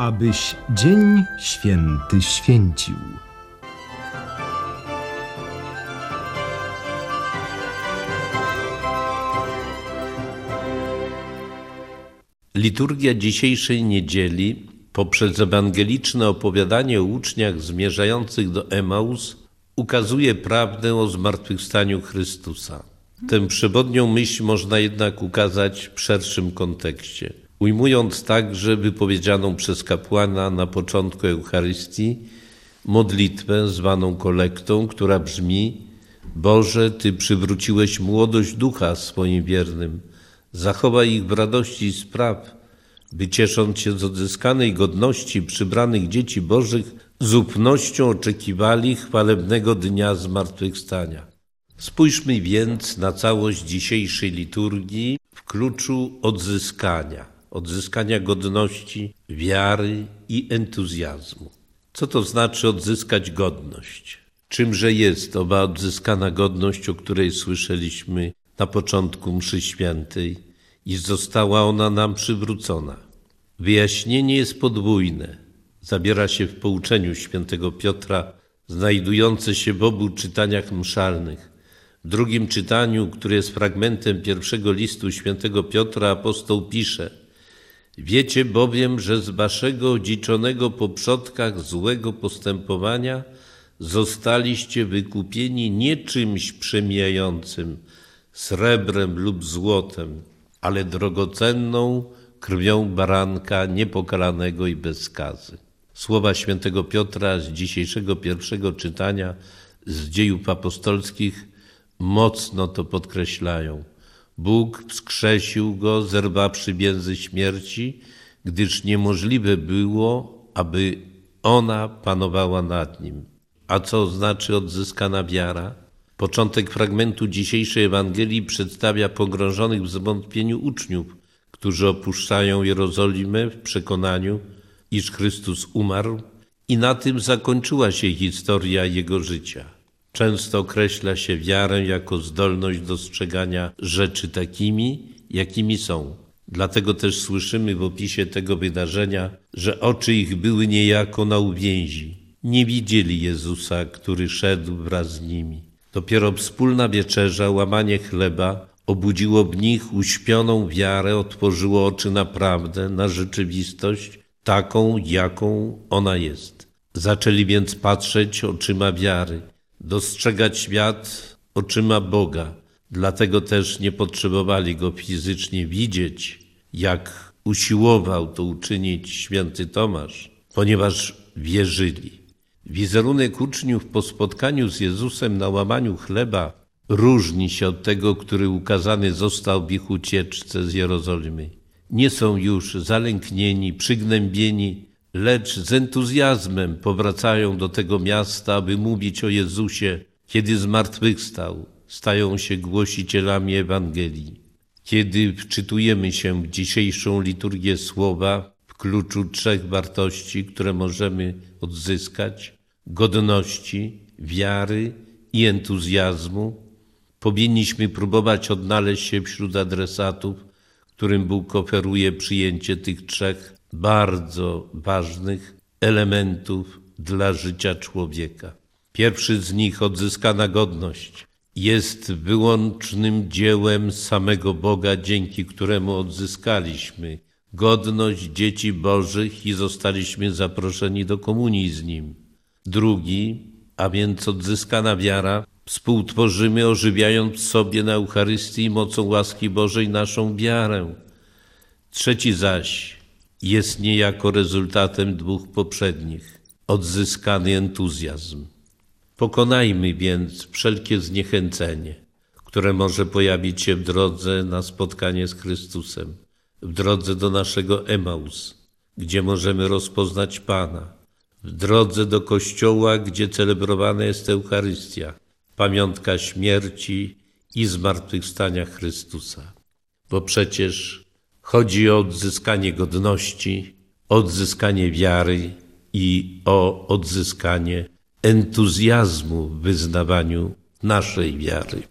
abyś dzień święty święcił. Liturgia dzisiejszej niedzieli poprzez ewangeliczne opowiadanie o uczniach zmierzających do Emaus ukazuje prawdę o zmartwychwstaniu Chrystusa. Tę przewodnią myśl można jednak ukazać w szerszym kontekście ujmując także wypowiedzianą przez kapłana na początku Eucharystii modlitwę zwaną kolektą, która brzmi: Boże, Ty przywróciłeś młodość ducha swoim wiernym, zachowaj ich w radości i spraw, by ciesząc się z odzyskanej godności przybranych dzieci Bożych, z upnością oczekiwali chwalebnego dnia zmartwychwstania. Spójrzmy więc na całość dzisiejszej liturgii w kluczu odzyskania odzyskania godności, wiary i entuzjazmu. Co to znaczy odzyskać godność? Czymże jest owa odzyskana godność, o której słyszeliśmy na początku mszy świętej i została ona nam przywrócona? Wyjaśnienie jest podwójne. Zabiera się w pouczeniu świętego Piotra, znajdujące się w obu czytaniach mszalnych. W drugim czytaniu, które jest fragmentem pierwszego listu świętego Piotra, apostoł pisze – Wiecie bowiem, że z waszego dziczonego po przodkach złego postępowania zostaliście wykupieni nie czymś przemijającym, srebrem lub złotem, ale drogocenną krwią baranka niepokalanego i bez Słowa świętego Piotra z dzisiejszego pierwszego czytania z dziejów apostolskich mocno to podkreślają – Bóg wskrzesił go zerwawszy więzy śmierci, gdyż niemożliwe było, aby ona panowała nad nim. A co znaczy odzyskana wiara? Początek fragmentu dzisiejszej Ewangelii przedstawia pogrążonych w zwątpieniu uczniów, którzy opuszczają Jerozolimę w przekonaniu, iż Chrystus umarł i na tym zakończyła się historia jego życia. Często określa się wiarę jako zdolność dostrzegania rzeczy takimi, jakimi są. Dlatego też słyszymy w opisie tego wydarzenia, że oczy ich były niejako na uwięzi. Nie widzieli Jezusa, który szedł wraz z nimi. Dopiero wspólna wieczerza, łamanie chleba obudziło w nich uśpioną wiarę, otworzyło oczy na prawdę, na rzeczywistość, taką, jaką ona jest. Zaczęli więc patrzeć oczyma wiary dostrzegać świat oczyma Boga. Dlatego też nie potrzebowali go fizycznie widzieć, jak usiłował to uczynić święty Tomasz, ponieważ wierzyli. Wizerunek uczniów po spotkaniu z Jezusem na łamaniu chleba różni się od tego, który ukazany został w ich ucieczce z Jerozolimy. Nie są już zalęknieni, przygnębieni, lecz z entuzjazmem powracają do tego miasta, aby mówić o Jezusie, kiedy zmartwychwstał, stają się głosicielami Ewangelii. Kiedy wczytujemy się w dzisiejszą liturgię słowa w kluczu trzech wartości, które możemy odzyskać godności, wiary i entuzjazmu powinniśmy próbować odnaleźć się wśród adresatów, którym Bóg oferuje przyjęcie tych trzech bardzo ważnych elementów dla życia człowieka. Pierwszy z nich, odzyskana godność, jest wyłącznym dziełem samego Boga, dzięki któremu odzyskaliśmy godność dzieci Bożych i zostaliśmy zaproszeni do komunii z Nim. Drugi, a więc odzyskana wiara, współtworzymy, ożywiając sobie na Eucharystii mocą łaski Bożej naszą wiarę. Trzeci zaś, jest niejako rezultatem dwóch poprzednich. Odzyskany entuzjazm. Pokonajmy więc wszelkie zniechęcenie, które może pojawić się w drodze na spotkanie z Chrystusem, w drodze do naszego Emaus, gdzie możemy rozpoznać Pana, w drodze do Kościoła, gdzie celebrowana jest Eucharystia, pamiątka śmierci i zmartwychwstania Chrystusa. Bo przecież Chodzi o odzyskanie godności, odzyskanie wiary i o odzyskanie entuzjazmu w wyznawaniu naszej wiary.